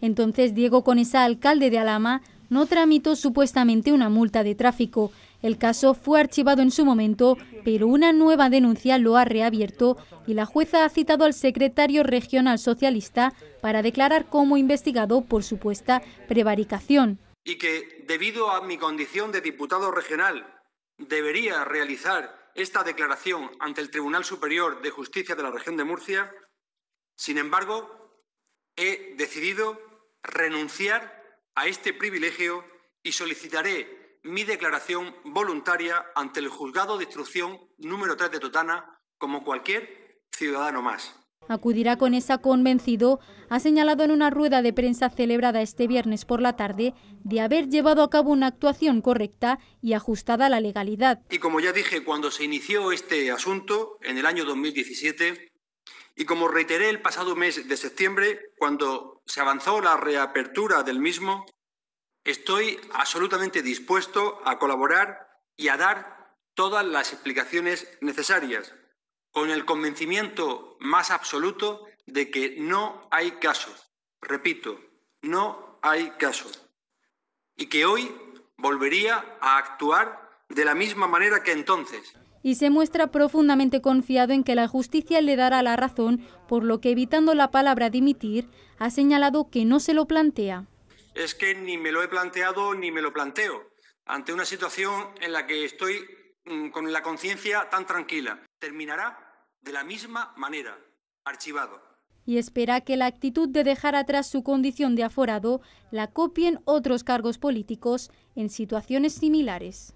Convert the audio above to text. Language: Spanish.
Entonces Diego Conesa, alcalde de Alama, no tramitó supuestamente una multa de tráfico. El caso fue archivado en su momento, pero una nueva denuncia lo ha reabierto y la jueza ha citado al secretario regional socialista para declarar como investigado por supuesta prevaricación. Y que, debido a mi condición de diputado regional, debería realizar esta declaración ante el Tribunal Superior de Justicia de la Región de Murcia. Sin embargo, he decidido renunciar a este privilegio y solicitaré mi declaración voluntaria ante el juzgado de instrucción número 3 de Totana como cualquier ciudadano más. Acudirá con esa convencido, ha señalado en una rueda de prensa celebrada este viernes por la tarde, de haber llevado a cabo una actuación correcta y ajustada a la legalidad. Y como ya dije, cuando se inició este asunto, en el año 2017, y como reiteré el pasado mes de septiembre, cuando se avanzó la reapertura del mismo, estoy absolutamente dispuesto a colaborar y a dar todas las explicaciones necesarias, con el convencimiento más absoluto de que no hay caso, repito, no hay caso, y que hoy volvería a actuar de la misma manera que entonces y se muestra profundamente confiado en que la justicia le dará la razón, por lo que evitando la palabra dimitir, ha señalado que no se lo plantea. Es que ni me lo he planteado ni me lo planteo, ante una situación en la que estoy mm, con la conciencia tan tranquila. Terminará de la misma manera, archivado. Y espera que la actitud de dejar atrás su condición de aforado la copien otros cargos políticos en situaciones similares.